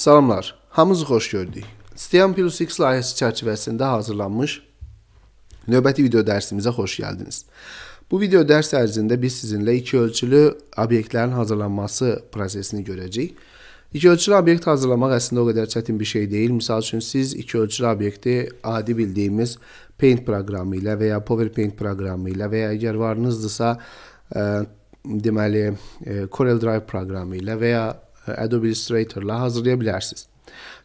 Salamlar, hamınızı xoş gördük. Steam Plus X layihəsi çərçivəsində hazırlanmış növbəti video dərsimizə xoş gəldiniz. Bu video dərs ərzində biz sizinlə iki ölçülü obyektlərin hazırlanması prosesini görəcəyik. İki ölçülü obyekt hazırlamaq əslində o qədər çətin bir şey deyil. Məsəl üçün siz iki ölçülü obyekti adi bildiyimiz Paint proqramı ilə və ya PowerPoint proqramı ilə və ya əgər varınızdısa, ə, e, deməli, e, Corel Drive proqramı ilə və ya Adobe Illustrator-la hazırlaya bilərsiniz.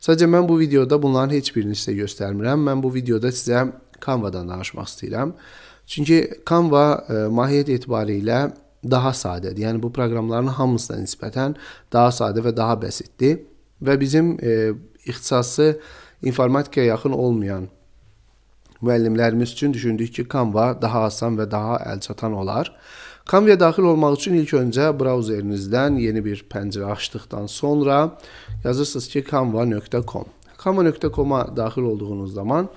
Sadəcə mən bu videoda bunların heç birini sizə göstərmirəm. Mən bu videoda sizə Canva-dan danışmaq istəyirəm. Çünki Canva ə, e, mahiyyət etibarilə daha sadədir. Yəni bu proqramların hamısına nisbətən daha sadə və daha bəsitdir və bizim e, ixtisası informatikaya yaxın olmayan müəllimlərimiz üçün düşündük ki, Canva daha asan və daha əlçatan olar. Canva'ya daxil olmaq üçün ilk öncə brauzerinizdən yeni bir pəncərə açdıqdan sonra yazırsınız ki, canva.com. canva.com-a daxil olduğunuz zaman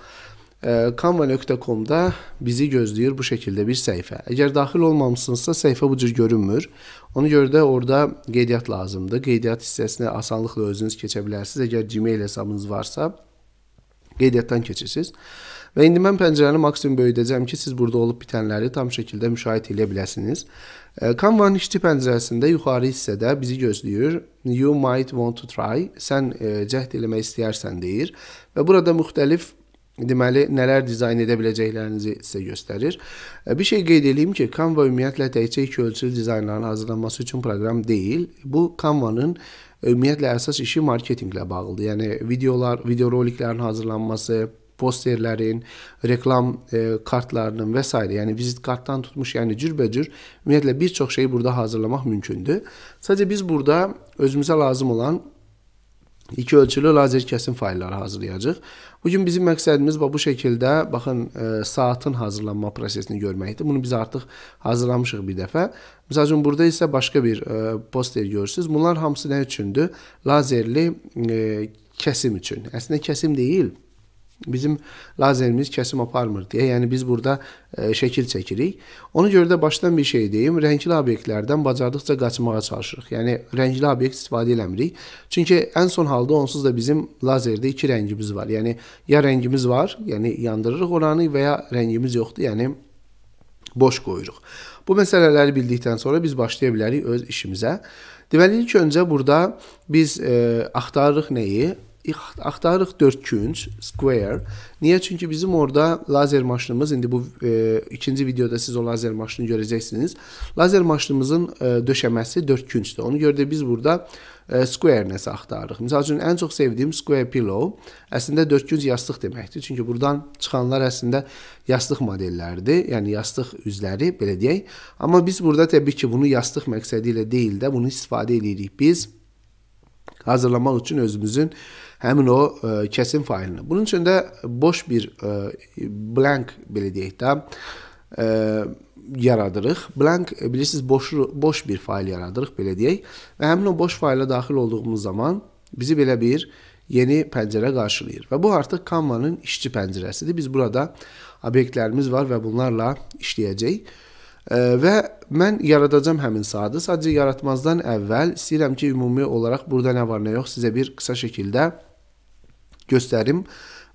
canva.com-da e, bizi gözləyir bu şəkildə bir səhifə. Əgər daxil olmamısınızsa səhifə bu cür görünmür. Ona görə də orada qeydiyyat lazımdır. Qeydiyyat hissəsinə asanlıqla özünüz keçə bilərsiniz. Əgər Gmail hesabınız varsa qeydiyyatdan keçirsiniz. Və indi mən pəncərəni maksimum böyüdəcəm ki, siz burada olub bitənləri tam şəkildə müşahidə edə biləsiniz. Canva-nın e, işçi pəncərəsində yuxarı hissədə bizi gözləyir. You might want to try. Sən e, cəhd eləmək istəyərsən deyir və burada müxtəlif deməli nələr dizayn edə biləcəklərinizi sizə göstərir. E, bir şey qeyd edeyim ki, Canva ümumiyyətlə təkcə iki ölçülü dizaynların hazırlanması üçün proqram deyil. Bu Canva-nın ümumiyyətlə əsas işi marketinqlə bağlıdır. Yəni videolar, video roliklərin hazırlanması, posterlərin, reklam e, kartlarının və s. yəni vizit kartdan tutmuş, yəni cürbəcür ümumiyyətlə bir çox şeyi burada hazırlamaq mümkündür. Sadəcə biz burada özümüzə lazım olan iki ölçülü lazer kəsim faylları hazırlayacağıq. Bu gün bizim məqsədimiz bu şəkildə baxın e, saatın hazırlanma prosesini görməkdir. Bunu biz artıq hazırlamışıq bir dəfə. Məsəl üçün burada isə başqa bir e, poster görürsüz. Bunlar hamısı nə üçündür? Lazerli e, kəsim üçün. Əslində kəsim deyil, Bizim lazerimiz kəsim aparmır deyə, yəni biz burada ə, e, şəkil çəkirik. Ona görə də başdan bir şey deyim, rəngli obyektlərdən bacardıqca qaçmağa çalışırıq. Yəni rəngli obyekt istifadə eləmirik. Çünki ən son halda onsuz da bizim lazerdə iki rəngimiz var. Yəni ya rəngimiz var, yəni yandırırıq oranı və ya rəngimiz yoxdur, yəni boş qoyuruq. Bu məsələləri bildikdən sonra biz başlaya bilərik öz işimizə. Deməli ilk öncə burada biz ə, e, axtarırıq nəyi? axtarırıq 4künc square. Niyə? Çünki bizim orada lazer maşınımız, indi bu e, ikinci videoda siz o lazer maşını görəcəksiniz. Lazer maşınımızın e, döşəməsi 4küncdür. Ona görə də biz burada e, square nəsə axtarırıq. Məsəl üçün ən çox sevdiyim square pillow əslində 4künc yastıq deməkdir. Çünki burdan çıxanlar əslində yastıq modelləridir. Yəni yastıq üzləri belə deyək. Amma biz burada təbii ki, bunu yastıq məqsədi ilə deyil də bunu istifadə edirik biz hazırlamaq üçün özümüzün həmin o ə, e, kəsim faylını. Bunun üçün də boş bir ə, e, blank belə deyək də ə, e, yaradırıq. Blank bilirsiniz boş boş bir fayl yaradırıq belə deyək və həmin o boş fayla daxil olduğumuz zaman bizi belə bir yeni pəncərə qarşılayır. Və bu artıq Canva-nın işçi pəncərəsidir. Biz burada obyektlərimiz var və bunlarla işləyəcəyik. Və mən yaradacam həmin saatı. Sadəcə yaratmazdan əvvəl istəyirəm ki, ümumi olaraq burada nə var, nə yox sizə bir qısa şəkildə göstərim,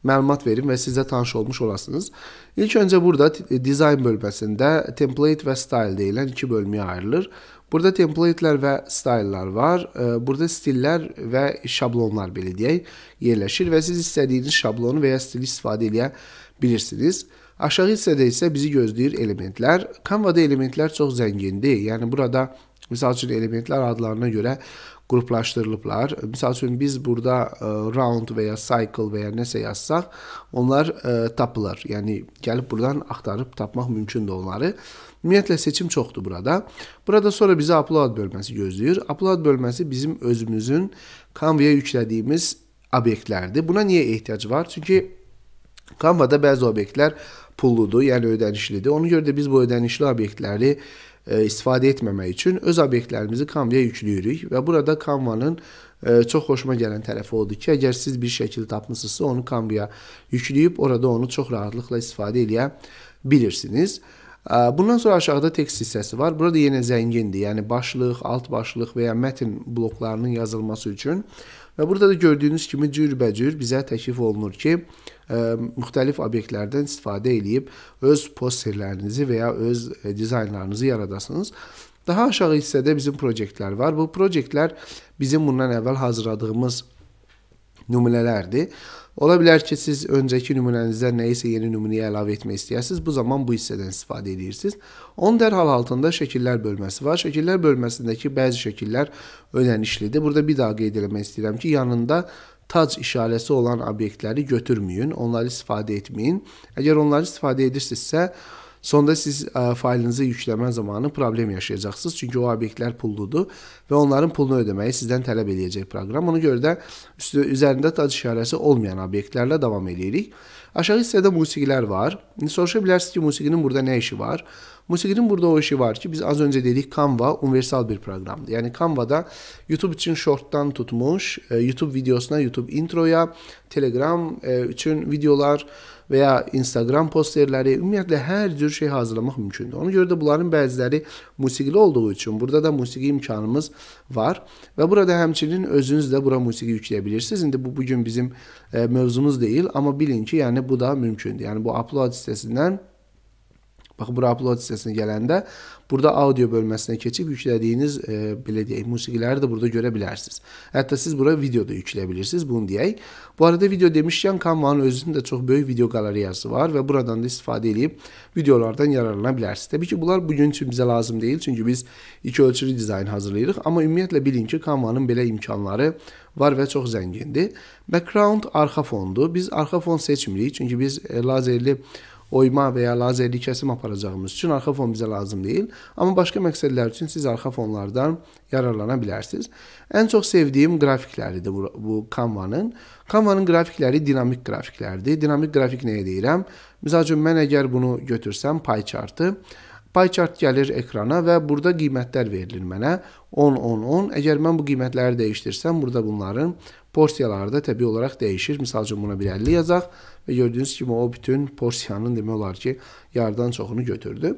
məlumat verim və siz də tanış olmuş olasınız. İlk öncə burada e, dizayn bölməsində template və style deyilən iki bölməyə ayrılır. Burada templatelər və style'lar var. E, burada stillər və şablonlar belə deyək yerləşir və siz istədiyiniz şablonu və ya stili istifadə edə bilirsiniz. Aşağı hissədə isə bizi gözləyir elementlər. Canva-da elementlər çox zəngindir. Yəni burada Misal üçün elementlər adlarına görə qruplaşdırılıblar. Məsəl üçün biz burada ə, e, round və ya cycle və ya nəsə yazsaq, onlar ə, e, tapılır. Yəni gəlib buradan axtarıb tapmaq mümkündür onları. Ümumiyyətlə seçim çoxdur burada. Burada sonra bizi upload bölməsi gözləyir. Upload bölməsi bizim özümüzün Canva-ya yüklədiyimiz obyektlərdir. Buna niyə ehtiyac var? Çünki Canva-da bəzi obyektlər pulludur, yəni ödənişlidir. Ona görə də biz bu ödənişli obyektləri E, istifadə etməmək üçün öz obyektlərimizi Canva-ya yükləyirik və burada Canva-nın e, çox xoşuma gələn tərəfi odur ki, əgər siz bir şəkil tapmısınızsa, onu Canva-ya yükləyib orada onu çox rahatlıqla istifadə eləyə bilirsiniz. E, bundan sonra aşağıda tekst hissəsi var. Burada yenə zəngindir. Yəni başlıq, alt başlıq və ya mətn bloklarının yazılması üçün Və burada da gördüyünüz kimi cürbəcür bizə təklif olunur ki, ə, e, müxtəlif obyektlərdən istifadə edib öz posterlərinizi və ya öz e, dizaynlarınızı yaradasınız. Daha aşağı hissədə bizim proyektlər var. Bu proyektlər bizim bundan əvvəl hazırladığımız nümunələrdir. Ola bilər ki, siz öncəki nümunənizdə nəyisə yeni nümunəyə əlavə etmək istəyəsiniz. Bu zaman bu hissədən istifadə edirsiniz. Onun dərhal altında şəkillər bölməsi var. Şəkillər bölməsindəki bəzi şəkillər önəmlidir. Burada bir daha qeyd etmək istəyirəm ki, yanında tac işarəsi olan obyektləri götürməyin, onları istifadə etməyin. Əgər onları istifadə edirsinizsə, Sonda siz ə, faylınızı yükləmə zamanı problem yaşayacaqsınız. Çünki o obyektlər pulludur və onların pulunu ödəməyi sizdən tələb eləyəcək proqram. Ona görə də üstü, üzərində tac işarəsi olmayan obyektlərlə davam eləyirik. Aşağı hissədə musiqilər var. Soruşa bilərsiniz ki, musiqinin burada nə işi var? Musiqinin burada o işi var ki, biz az öncə dedik Canva universal bir proqramdır. Yəni Canva-da YouTube üçün shortdan tutmuş, e, YouTube videosuna, YouTube introya, Telegram e, üçün videolar, və ya Instagram posterləri, ümumiyyətlə hər cür şey hazırlamaq mümkündür. Ona görə də bunların bəziləri musiqili olduğu üçün burada da musiqi imkanımız var və burada həmçinin özünüz də bura musiqi yükləyə bilirsiniz. İndi bu bu gün bizim e, mövzumuz deyil, amma bilin ki, yəni bu da mümkündür. Yəni bu upload sitəsindən Bax bura upload hissəsinə gələndə burada audio bölməsinə keçib yüklədiyiniz e, belə deyək musiqiləri də burada görə bilərsiniz. Hətta siz bura video da yükləyə bilirsiniz, bunu deyək. Bu arada video demişkən Canva-nın özünün də çox böyük video qalereyası var və buradan da istifadə edib videolardan yararlana bilərsiniz. Təbii ki, bunlar bu gün üçün bizə lazım deyil, çünki biz iki ölçülü dizayn hazırlayırıq, amma ümumiyyətlə bilin ki, Canva-nın belə imkanları var və çox zəngindir. Background arxa fondu. Biz arxa fon seçmirik, çünki biz e, lazerli oyma və ya lazerli kəsim aparacağımız üçün arxa fon bizə lazım deyil. Amma başqa məqsədlər üçün siz arxa fonlardan yararlana bilərsiniz. Ən çox sevdiyim qrafikləridir bu, bu Canva-nın. Canva-nın qrafikləri dinamik qrafiklərdir. Dinamik qrafik nəyə deyirəm? Məsəl üçün mən əgər bunu götürsəm pay chartı Pay chart gəlir ekrana və burada qiymətlər verilir mənə. 10 10 10. Əgər mən bu qiymətləri dəyişdirsəm, burada bunların Porsiyaları da təbii olaraq dəyişir. Məsəl üçün buna bir 50 yazaq və gördüyünüz kimi o bütün porsiyanın demək olar ki, yarıdan çoxunu götürdü.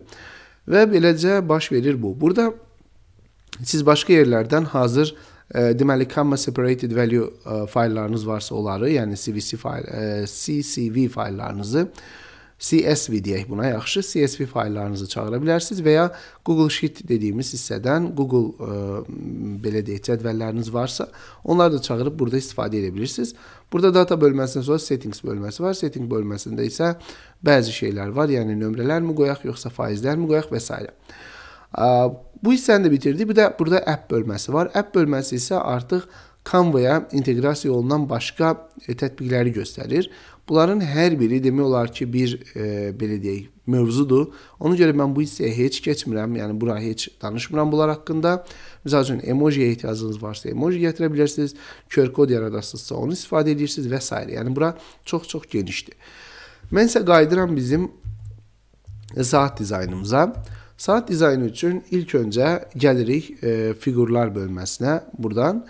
Və beləcə baş verir bu. Burada siz başqa yerlərdən hazır e, deməli comma separated value e, fayllarınız varsa onları, yəni CVC fayl, e, CSV fayllarınızı CSV deyək buna yaxşı. CSV fayllarınızı çağıra bilərsiniz və ya Google Sheet dediyimiz hissədən Google ə, e, belə deyək cədvəlləriniz varsa, onları da çağırıb burada istifadə edə bilirsiniz. Burada data bölməsindən sonra settings bölməsi var. Setting bölməsində isə bəzi şeylər var. Yəni nömrələrmi qoyaq, yoxsa faizlərmi qoyaq və s. Bu hissəni də bitirdik. Bir də burada app bölməsi var. App bölməsi isə artıq Canva-ya inteqrasiya olunan başqa e, tətbiqləri göstərir. Bunların hər biri demək olar ki, bir e, belə deyək, mövzudur. Ona görə mən bu hissəyə heç keçmirəm, yəni bura heç danışmıram bunlar haqqında. Məsəl üçün emojiyə ehtiyacınız varsa, emoji gətirə bilərsiniz, QR kod yaradırsınızsa, onu istifadə edirsiniz və s. Yəni bura çox-çox genişdir. Mən isə qayıdıram bizim saat dizaynımıza. Saat dizaynı üçün ilk öncə gəlirik e, fiqurlar bölməsinə buradan.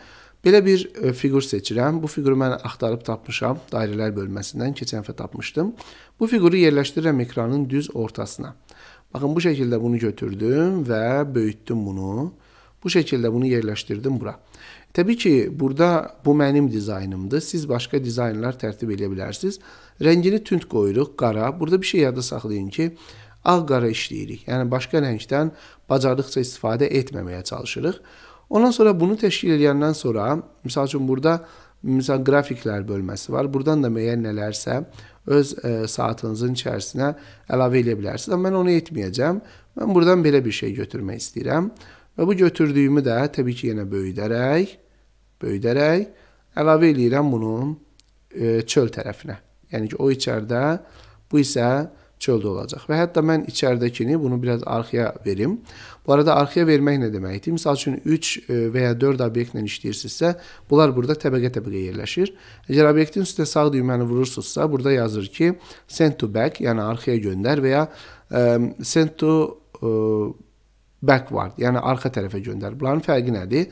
Belə bir e, fiqur seçirəm. Bu fiquru mən axtarıb tapmışam. Dairələr bölməsindən keçən dəfə tapmışdım. Bu fiquru yerləşdirirəm ekranın düz ortasına. Baxın bu şəkildə bunu götürdüm və böyütdüm bunu. Bu şəkildə bunu yerləşdirdim bura. Təbii ki, burada bu mənim dizaynımdır. Siz başqa dizaynlar tərtib edə bilərsiniz. Rəngini tünd qoyuruq, qara. Burada bir şey yadda saxlayın ki, ağ-qara işləyirik. Yəni başqa rəngdən bacardıqca istifadə etməməyə çalışırıq. Ondan sonra bunu təşkil edəndən sonra, misal üçün burada misal qrafiklər bölməsi var. Buradan da müəyyən nələrsə öz ə, e, saatınızın içərisinə əlavə edə bilərsiniz. Amma mən onu etməyəcəm. Mən buradan belə bir şey götürmək istəyirəm. Və bu götürdüyümü də təbii ki, yenə böyüdərək, böyüdərək əlavə eləyirəm bunu ə, e, çöl tərəfinə. Yəni ki, o içəridə bu isə çöldə olacaq. Və hətta mən içəridəkini bunu biraz arxaya verim. Bu arada arxaya vermək nə deməkdir? Məsəl üçün 3 e, və ya 4 obyektlə işləyirsinizsə, bunlar burada təbəqə-təbəqə yerləşir. Əgər obyektin üstə sağ düyməni vurursunuzsa, burada yazır ki, send to back, yəni arxaya göndər və ya ə, e, send to ə, e, backward, yəni arxa tərəfə göndər. Bunların fərqi nədir?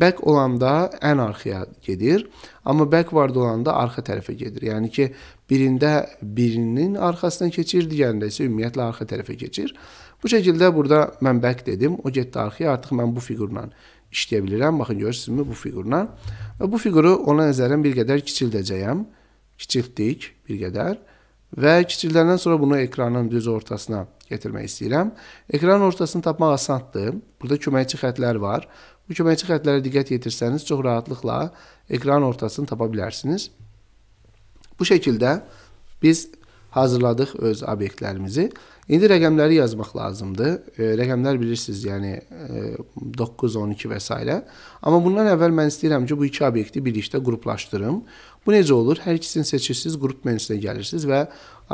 Back olanda ən arxaya gedir, amma backward olanda arxa tərəfə gedir. Yəni ki, Birində birinin arxasına keçir, digərində isə ümumiyyətlə arxa tərəfə keçir. Bu şəkildə burada mən back dedim, o getdi arxaya, artıq mən bu fiqurla işləyə bilirəm. Baxın görürsünüzmü bu fiqurla. Və bu fiquru ona nəzərən bir qədər kiçildəcəyəm. Kiçiltdik bir qədər. Və kiçildəndən sonra bunu ekranın düz ortasına gətirmək istəyirəm. Ekranın ortasını tapmaq asandır. Burada köməkçi xətlər var. Bu köməkçi xətlərə diqqət yetirsəniz çox rahatlıqla ekran ortasını tapa bilərsiniz. Bu şəkildə biz hazırladıq öz obyektlərimizi. İndi rəqəmləri yazmaq lazımdır. E, rəqəmlər bilirsiniz, yəni e, 9, 12 və s. Amma bundan əvvəl mən istəyirəm ki, bu iki obyekti birlikdə qruplaşdırım. Bu necə olur? Hər ikisini seçirsiniz, qrup menüsünə gəlirsiniz və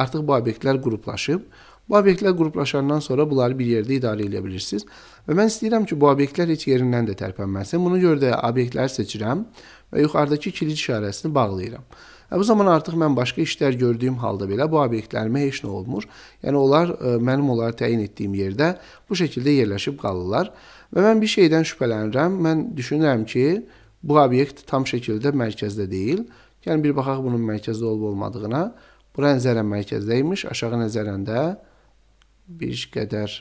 artıq bu obyektlər qruplaşıb. Bu obyektlər qruplaşandan sonra bunları bir yerdə idarə edə bilirsiniz. Və mən istəyirəm ki, bu obyektlər heç yerindən də tərpənməsin. Buna görə də obyektləri seçirəm və yuxarıdakı kilit işarəsini bağlayıram. E, bu zaman artıq mən başqa işlər gördüyüm halda belə bu obyektlərimə heç nə olmur. Yəni onlar e, mənim onları təyin etdiyim yerdə bu şəkildə yerləşib qalırlar. Və mən bir şeydən şübhələnirəm. Mən düşünürəm ki, bu obyekt tam şəkildə mərkəzdə deyil. Yəni bir baxaq bunun mərkəzdə olub olmadığına. Bura nəzərən mərkəzdə imiş, aşağı nəzərən də bir qədər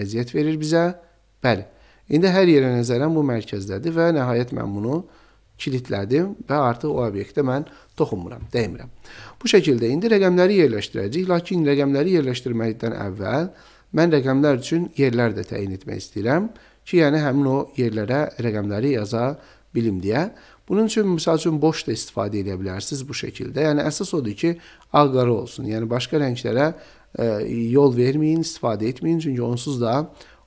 əziyyət verir bizə. Bəli. İndi hər yerə nəzərən bu mərkəzdədir və nəhayət mən bunu kilidlədim və artıq o obyektə mən toxunmuram, dəymirəm. Bu şəkildə indi rəqəmləri yerləşdirəcəyik, lakin rəqəmləri yerləşdirməkdən əvvəl mən rəqəmlər üçün yerlər də təyin etmək istəyirəm ki, yəni həmin o yerlərə rəqəmləri yaza bilim deyə. Bunun üçün məsəl üçün boş da istifadə edə bilərsiniz bu şəkildə. Yəni əsas odur ki, ağ-qara olsun. Yəni başqa rənglərə ə, e, yol verməyin, istifadə etməyin, çünki onsuz da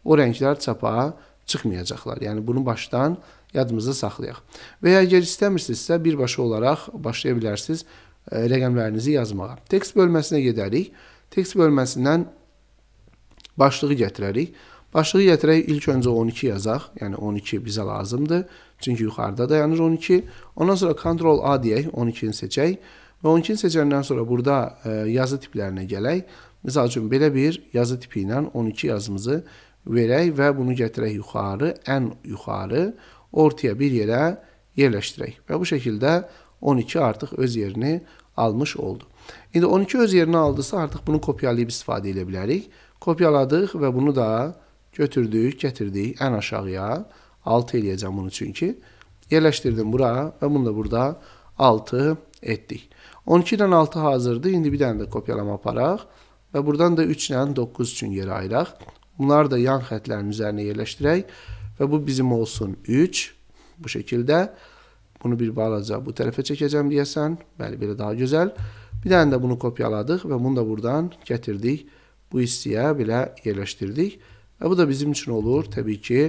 o rənglər çapağa çıxmayacaqlar. Yəni bunu başdan yadımızda saxlayaq. Və ya əgər istəmirsinizsə, birbaşa olaraq başlaya bilərsiniz e, rəqəmlərinizi yazmağa. Tekst bölməsinə gedərik. Tekst bölməsindən başlığı gətirərik. Başlığı gətirək ilk öncə 12 yazaq. Yəni 12 bizə lazımdır. Çünki yuxarıda dayanır 12. Ondan sonra Ctrl A deyək, 12-ni seçək. Və 12-ni seçəndən sonra burada e, yazı tiplərinə gələk. Məsəl üçün belə bir yazı tipi ilə 12 yazımızı verək və bunu gətirək yuxarı, ən yuxarı ortaya bir yerə yerləşdirək. Və bu şəkildə 12 artıq öz yerini almış oldu. İndi 12 öz yerini aldısa artıq bunu kopyalayıb istifadə edə bilərik. Kopyaladıq və bunu da götürdük, gətirdik ən aşağıya. 6 eləyəcəm bunu çünki. Yerləşdirdim bura və bunu da burada 6 etdik. 12-dən 6 hazırdır. İndi bir dənə də kopyalama aparaq və buradan da 3 ilə 9 üçün yerə ayıraq. Bunları da yan xətlərin üzərinə yerləşdirək və bu bizim olsun 3. Bu şəkildə bunu bir balaca bu tərəfə çəkəcəm deyəsən. Bəli, belə daha gözəl. Bir dənə də bunu kopyaladıq və bunu da buradan gətirdik. Bu hissəyə belə yerləşdirdik. Və bu da bizim üçün olur təbii ki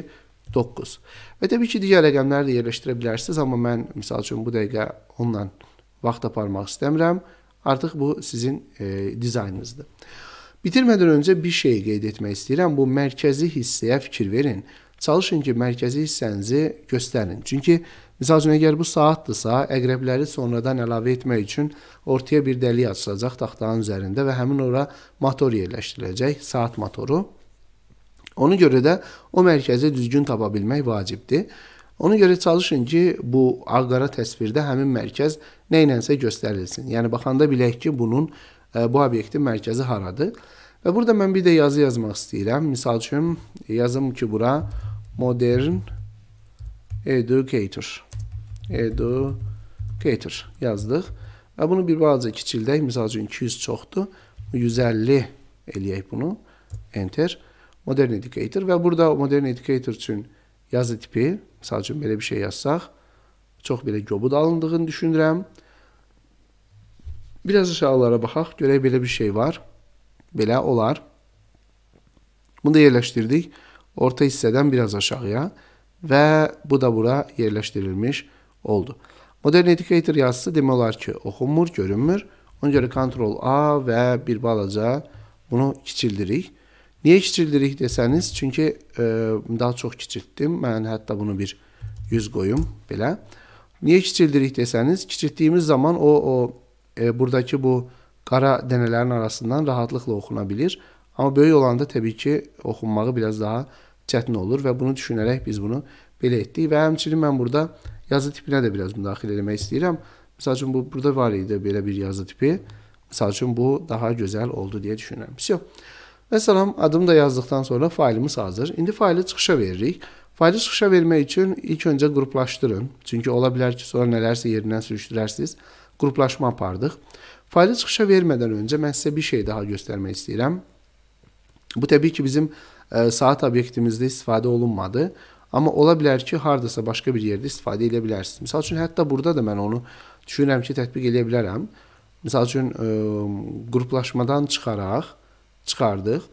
9. Və təbii ki digər rəqəmləri də yerləşdirə bilərsiniz, amma mən misal üçün bu dəqiqə onunla vaxt aparmaq istəmirəm. Artıq bu sizin e, dizaynınızdır. Bitirmədən öncə bir şey qeyd etmək istəyirəm. Bu mərkəzi hissəyə fikir verin çalışın ki, mərkəzi hissənizi göstərin. Çünki misal üçün əgər bu saatdırsa, əqrəbləri sonradan əlavə etmək üçün ortaya bir dəlik açılacaq taxtanın üzərində və həmin ora motor yerləşdiriləcək, saat motoru. Ona görə də o mərkəzi düzgün tapa bilmək vacibdir. Ona görə çalışın ki, bu ağqara təsvirdə həmin mərkəz nə ilənsə göstərilsin. Yəni baxanda bilək ki, bunun e, bu obyektin mərkəzi haradır. Və burada mən bir də yazı yazmaq istəyirəm. Misal üçün yazım ki, bura modern educator. Educator yazdıq. Və bunu bir balaca kiçildək. Misal üçün 200 çoxdur. 150 eləyək bunu. Enter. Modern educator. Və burada modern educator üçün yazı tipi. Misal üçün belə bir şey yazsaq. Çox belə göbud alındığını düşünürəm. Biraz aşağılara baxaq. Görək belə bir şey var. Belə olar. Bunu da yerləşdirdik orta hissədən biraz aşağıya və bu da bura yerləşdirilmiş oldu. Modern Educator yazısı demək olar ki, oxunmur, görünmür. Ona görə Ctrl A və bir balaca bunu kiçildirik. Niyə kiçildirik desəniz, çünki e, daha çox kiçiltdim. Mən hətta bunu bir 100 qoyum belə. Niyə kiçildirik desəniz, kiçiltdiyimiz zaman o, o e, buradakı bu qara dənələrin arasından rahatlıqla oxuna bilir. Amma böyük olanda təbii ki, oxunmağı biraz daha çətin olur və bunu düşünərək biz bunu belə etdik və həmçinin mən burada yazı tipinə də biraz müdaxilə eləmək istəyirəm. Məsəl üçün bu burada var idi belə bir yazı tipi. Məsəl üçün bu daha gözəl oldu deyə düşünürəm. Vəsio. Və salam adımı da yazdıqdan sonra faylımız hazır. İndi faylı çıxışa veririk. Faylı çıxışa vermək üçün ilk öncə qruplaşdırın. Çünki ola bilər ki, sonra nələrsə yerindən sürüşdürərsiniz. Qruplaşma apardıq. Faylı çıxışa vermədən öncə mən sizə bir şey daha göstərmək istəyirəm. Bu təbii ki, bizim saat obyektimizdə istifadə olunmadı. Amma ola bilər ki, hardasa başqa bir yerdə istifadə edə bilərsiniz. Məsəl üçün hətta burada da mən onu düşünürəm ki, tətbiq edə bilərəm. Məsəl üçün ə, e, qruplaşmadan çıxaraq çıxardıq.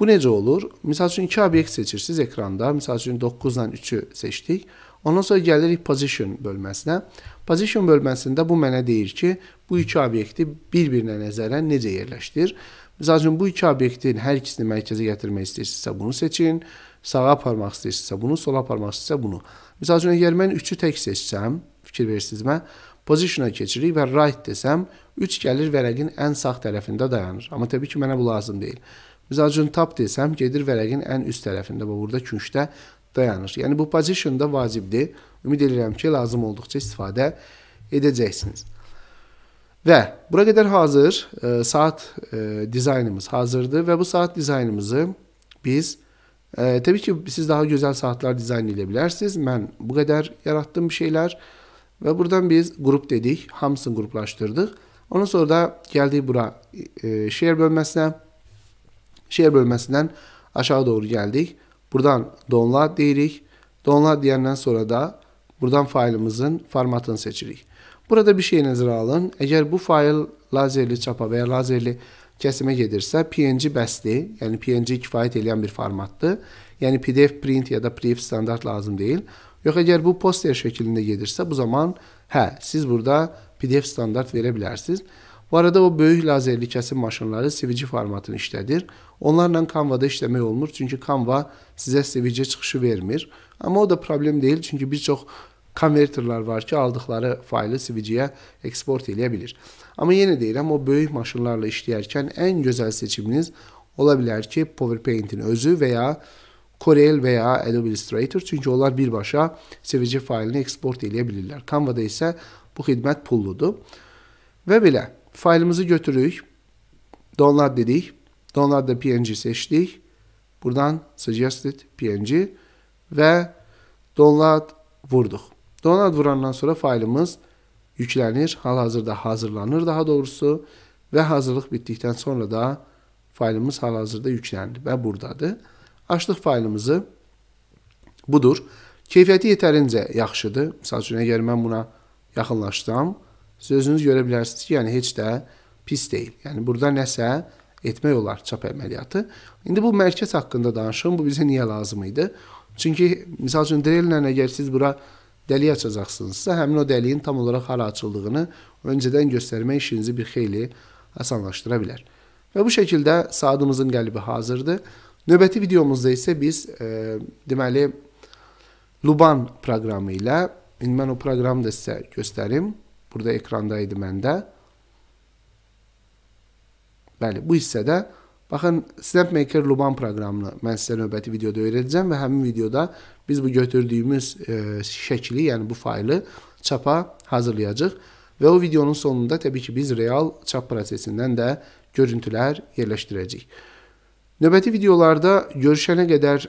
Bu necə olur? Məsəl üçün iki obyekt seçirsiniz ekranda. Məsəl üçün 9 ilə 3-ü seçdik. Ondan sonra gəlirik position bölməsinə. Position bölməsində bu mənə deyir ki, bu iki obyekti bir-birinə nəzərən necə yerləşdir? Məsəl üçün bu iki obyektin hər ikisini mərkəzə gətirmək istəyirsinizsə, bunu seçin. Sağa aparmaq istəyirsinizsə, bunu sola aparmaq istəyirsinizsə, bunu. Məsəl üçün əgər mən 3-ü tək seçsəm, fikir versiniz mən, pozitiona keçirik və right desəm, 3 gəlir vərəqin ən sağ tərəfində dayanır. Amma təbii ki, mənə bu lazım deyil. Məsəl üçün tab desəm, gedir vərəqin ən üst tərəfində və burada küncdə dayanır. Yəni bu pozitionda vacibdir. Ümid edirəm ki, lazım olduqca istifadə edəcəksiniz. Ve buraya kadar hazır e, saat e, dizaynımız hazırdı ve bu saat dizaynımızı biz e, tabii ki siz daha güzel saatler dizayn edebilirsiniz. Ben bu kadar yarattığım bir şeyler ve buradan biz grup dedik. Hamsın gruplaştırdık. Ondan sonra da geldi bura e, şehir bölmesine. Şehir bölmesinden aşağı doğru geldik. Buradan download deyirik. Download diyenden sonra da buradan failimizin formatını seçirik. Burada bir şey nəzərə alın. Əgər bu fayl lazerli çapa və ya lazerli kəsimə gedirsə, PNG bəsdir. Yəni PNG kifayət eləyən bir formatdır. Yəni PDF print ya da pref standart lazım deyil. Yox əgər bu poster şəklində gedirsə, bu zaman hə, siz burada PDF standart verə bilərsiniz. Bu arada o böyük lazerli kəsim maşınları sivici formatını işlədir. Onlarla Canva-da işləmək olmur, çünki Canva sizə sivici çıxışı vermir. Amma o da problem deyil, çünki bir çox Konverterler var ki aldıkları faylı CVG-yə eksport eləyə bilir. Amma yenə deyirəm, o böyük maşınlarla işləyərkən en gözəl seçiminiz olabilir ki, powerpoint özü veya Corel veya Adobe Illustrator, çünkü onlar birbaşa CVG faylını eksport eləyə bilirlər. Canva-da isə bu xidmət pulludur. Və belə, faylımızı götürürük, download dedik, download PNG seçtik, buradan suggested PNG ve download vurduk. Donat vurandan sonra faylımız yüklənir, hal-hazırda hazırlanır daha doğrusu və hazırlıq bitdikdən sonra da faylımız hal-hazırda yükləndi və buradadır. Açdıq faylımızı. Budur. Keyfiyyəti yetərincə yaxşıdır. Məsəl üçün, əgər mən buna yaxınlaşsam, siz özünüz görə bilərsiniz ki, yəni heç də pis deyil. Yəni burada nəsə etmək olar çap əməliyyatı. İndi bu mərkəz haqqında danışım. Bu bizə niyə lazım idi? Çünki misal üçün drellə əgər siz bura dəlik açacaqsınızsa, həmin o dəliyin tam olaraq hara açıldığını öncədən göstərmək işinizi bir xeyli asanlaşdıra bilər. Və bu şəkildə saatımızın qəlbi hazırdır. Növbəti videomuzda isə biz e, deməli Luban proqramı ilə indi mən o proqramı da sizə göstərim. Burada ekranda idi məndə. Bəli, bu hissədə Baxın, SnapMaker Luban proqramını mən sizə növbəti videoda öyrədəcəm və həmin videoda biz bu götürdüyümüz e, şəkli, yəni bu faylı çapa hazırlayacağıq və o videonun sonunda təbii ki, biz real çap prosesindən də görüntülər yerləşdirəcəyik. Növbəti videolarda görüşənə qədər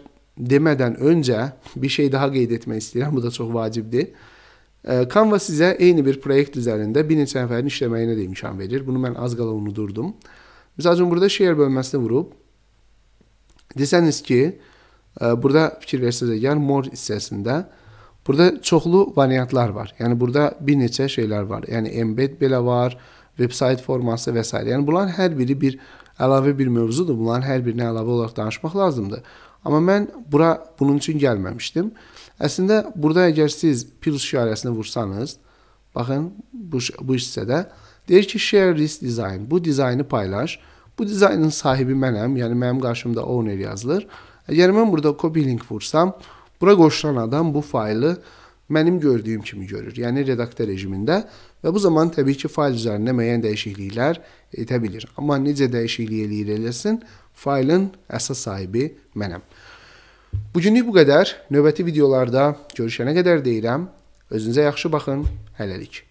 demədən öncə bir şey daha qeyd etmək istəyirəm, bu da çox vacibdir. E, Canva sizə eyni bir proyekt üzərində bir neçə nəfərin işləməyinə də imkan verir. Bunu mən az qala unudurdum. Misal üçün, burada şeir bölməsini vurub. Desəniz ki, e, burada fikir versiniz əgər, yəni mor hissəsində burada çoxlu variantlar var. Yəni, burada bir neçə şeylər var. Yəni, embed belə var, vebsayt forması və s. Yəni, bunların hər biri bir əlavə bir mövzudur. Bunların hər birinə əlavə olaraq danışmaq lazımdır. Amma mən bura bunun üçün gəlməmişdim. Əslində, burada əgər siz plus işarəsini vursanız, baxın, bu, bu hissədə, Deyir ki, share this design. Bu dizaynı paylaş. Bu dizaynın sahibi mənəm, yəni mənim qarşımda owner yazılır. Əgər mən burada copy link vursam, bura qoşulan adam bu faylı mənim gördüyüm kimi görür. Yəni redaktör rejimində və bu zaman təbii ki, fayl üzərində müəyyən dəyişikliklər edə bilir. Amma necə dəyişiklik eləyir eləsin, faylın əsas sahibi mənəm. Bu günlük bu qədər. Növbəti videolarda görüşənə qədər deyirəm, özünüzə yaxşı baxın. Hələlik.